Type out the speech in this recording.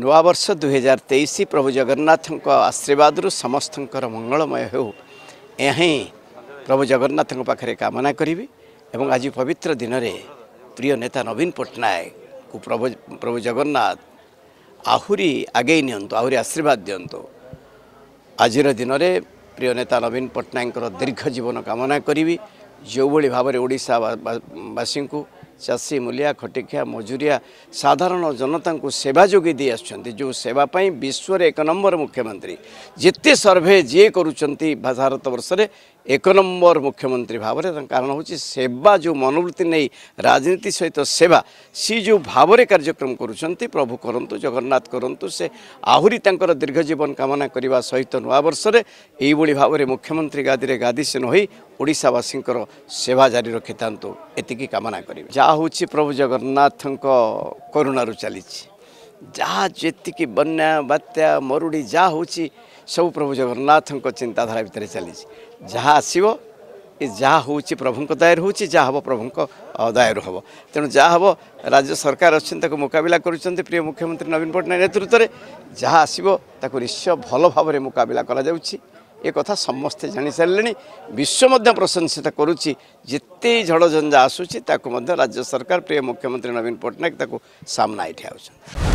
ନୂଆବର୍ଷ ଦୁଇହଜାର ତେଇଶ ପ୍ରଭୁ ଜଗନ୍ନାଥଙ୍କ ଆଶୀର୍ବାଦରୁ ସମସ୍ତଙ୍କର ମଙ୍ଗଳମୟ ହେଉ ଏହିଁ ପ୍ରଭୁ ଜଗନ୍ନାଥଙ୍କ ପାଖରେ କାମନା କରିବି ଏବଂ ଆଜି ପବିତ୍ର ଦିନରେ ପ୍ରିୟ ନେତା ନବୀନ ପଟ୍ଟନାୟକକୁ ପ୍ରଭୁ ପ୍ରଭୁ ଜଗନ୍ନାଥ ଆହୁରି ଆଗେଇ ନିଅନ୍ତୁ ଆହୁରି ଆଶୀର୍ବାଦ ଦିଅନ୍ତୁ ଆଜିର ଦିନରେ ପ୍ରିୟ ନେତା ନବୀନ ପଟ୍ଟନାୟକଙ୍କର ଦୀର୍ଘ ଜୀବନ କାମନା କରିବି ଯେଉଁଭଳି ଭାବରେ ଓଡ଼ିଶାବାସୀଙ୍କୁ ଚାଷୀ ମୂଲିଆ ଖଟିଖିଆ ମଜୁରିଆ ସାଧାରଣ ଜନତାଙ୍କୁ ସେବା ଯୋଗାଇ ଦେଇ ଆସୁଛନ୍ତି ଯେଉଁ ସେବା ପାଇଁ ବିଶ୍ୱରେ ଏକ ନମ୍ବର ମୁଖ୍ୟମନ୍ତ୍ରୀ ଯେତେ ସର୍ଭେ ଯିଏ କରୁଛନ୍ତି ଭାରତବର୍ଷରେ ଏକ ନମ୍ବର ମୁଖ୍ୟମନ୍ତ୍ରୀ ଭାବରେ ତାଙ୍କ କାରଣ ହେଉଛି ସେବା ଯେଉଁ ମନୋବୃତ୍ତି ନେଇ ରାଜନୀତି ସହିତ ସେବା ସେ ଯେଉଁ ଭାବରେ କାର୍ଯ୍ୟକ୍ରମ କରୁଛନ୍ତି ପ୍ରଭୁ କରନ୍ତୁ ଜଗନ୍ନାଥ କରନ୍ତୁ ସେ ଆହୁରି ତାଙ୍କର ଦୀର୍ଘ ଜୀବନ କାମନା କରିବା ସହିତ ନୂଆବର୍ଷରେ ଏଇଭଳି ଭାବରେ ମୁଖ୍ୟମନ୍ତ୍ରୀ ଗାଦିରେ ଗାଦିସୀନ ହୋଇ ଓଡ଼ିଶାବାସୀଙ୍କର ସେବା ଜାରି ରଖିଥାନ୍ତୁ ଏତିକି କାମନା କରିବି ଯାହା ହେଉଛି ପ୍ରଭୁ ଜଗନ୍ନାଥଙ୍କ କରୁଣାରୁ ଚାଲିଛି ଯାହା ଯେତିକି ବନ୍ୟା ବାତ୍ୟା ମରୁଡ଼ି ଯାହା ହେଉଛି ସବୁ ପ୍ରଭୁ ଜଗନ୍ନାଥଙ୍କ ଚିନ୍ତାଧାରା ଭିତରେ ଚାଲିଛି ଯାହା ଆସିବ ଏ ଯାହା ହେଉଛି ପ୍ରଭୁଙ୍କ ଦାୟରୁ ହେଉଛି ଯାହା ହେବ ପ୍ରଭୁଙ୍କ ଦାୟରୁ ହେବ ତେଣୁ ଯାହା ହେବ ରାଜ୍ୟ ସରକାର ଅଛନ୍ତି ତାକୁ ମୁକାବିଲା କରୁଛନ୍ତି ପ୍ରିୟ ମୁଖ୍ୟମନ୍ତ୍ରୀ ନବୀନ ପଟ୍ଟନାୟକ ନେତୃତ୍ୱରେ ଯାହା ଆସିବ ତାକୁ ନିଶ୍ଚୟ ଭଲ ଭାବରେ ମୁକାବିଲା କରାଯାଉଛି ଏ କଥା ସମସ୍ତେ ଜାଣିସାରିଲେଣି ବିଶ୍ୱ ମଧ୍ୟ ପ୍ରଶଂସିତ କରୁଛି ଯେତେ ଝଡ଼ଝଞ୍ଜା ଆସୁଛି ତାକୁ ମଧ୍ୟ ରାଜ୍ୟ ସରକାର ପ୍ରିୟ ମୁଖ୍ୟମନ୍ତ୍ରୀ ନବୀନ ପଟ୍ଟନାୟକ ତାକୁ ସାମ୍ନା ଏଠି ଆସୁଛନ୍ତି